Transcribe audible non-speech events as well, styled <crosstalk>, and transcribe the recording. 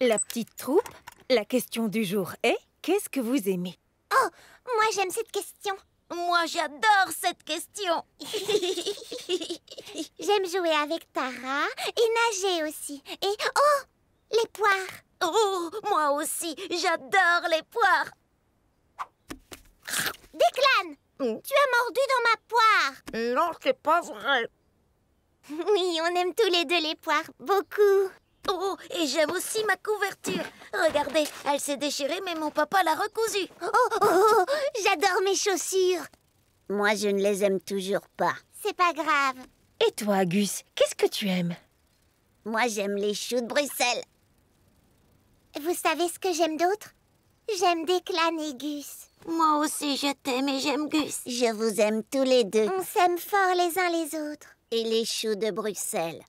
La petite troupe, la question du jour est qu'est-ce que vous aimez Oh, moi j'aime cette question. Moi j'adore cette question. <laughs> j'aime jouer avec Tara et nager aussi. Et oh, les poires. Oh, moi aussi, j'adore les poires. Déclane, hmm. tu as mordu dans ma poire. Non, c'est pas vrai. Oui, on aime tous les deux les poires, beaucoup. Oh, et j'aime aussi ma couverture. Regardez, elle s'est déchirée, mais mon papa l'a recousue. Oh oh, oh, oh, oh j'adore mes chaussures. Moi, je ne les aime toujours pas. C'est pas grave. Et toi, Gus, qu'est-ce que tu aimes Moi, j'aime les choux de Bruxelles. Vous savez ce que j'aime d'autre J'aime des et Gus. Moi aussi, je t'aime et j'aime Gus. Je vous aime tous les deux. On s'aime fort les uns les autres. Et les choux de Bruxelles.